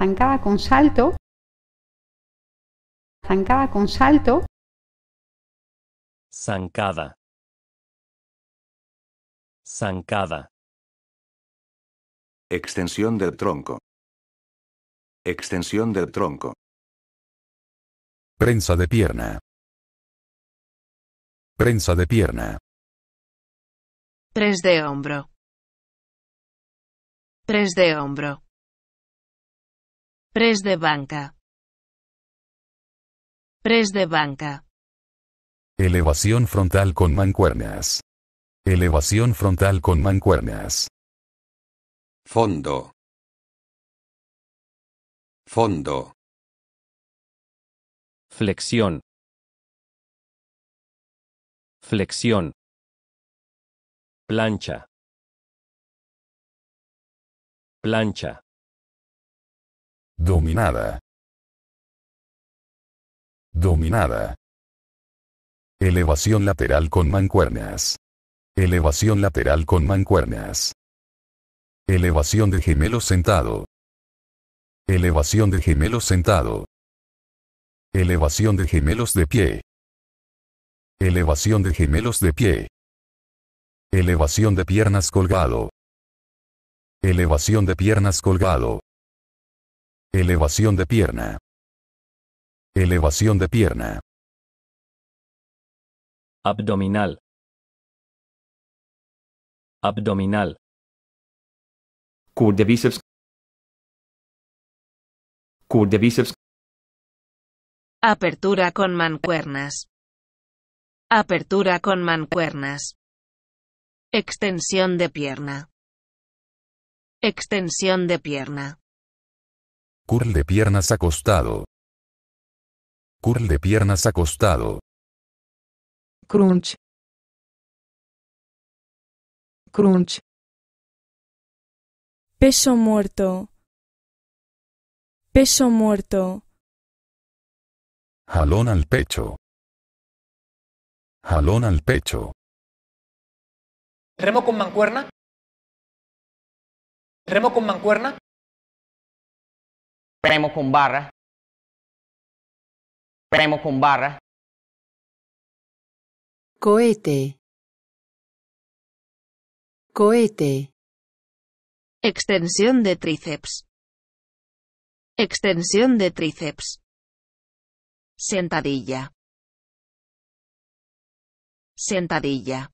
zancada con salto, zancada con salto, zancada, zancada, extensión del tronco, extensión del tronco, prensa de pierna, prensa de pierna, Tres de hombro, Tres de hombro. Pres de banca. Pres de banca. Elevación frontal con mancuernas. Elevación frontal con mancuernas. Fondo. Fondo. Flexión. Flexión. Plancha. Plancha dominada, dominada. Elevación lateral con mancuernas. Elevación lateral con mancuernas. Elevación de gemelos sentado. Elevación de gemelos sentado. Elevación de gemelos de pie. Elevación de gemelos de pie. Elevación de piernas colgado. Elevación de piernas colgado. Elevación de pierna. Elevación de pierna. Abdominal. Abdominal. Curve de bíceps. de bíceps. Apertura con mancuernas. Apertura con mancuernas. Extensión de pierna. Extensión de pierna. Curl de piernas acostado. Curl de piernas acostado. Crunch. Crunch. Peso muerto. Peso muerto. Jalón al pecho. Jalón al pecho. Remo con mancuerna. Remo con mancuerna. Premo con barra. Premo con barra. Cohete. Cohete. Extensión de tríceps. Extensión de tríceps. Sentadilla. Sentadilla.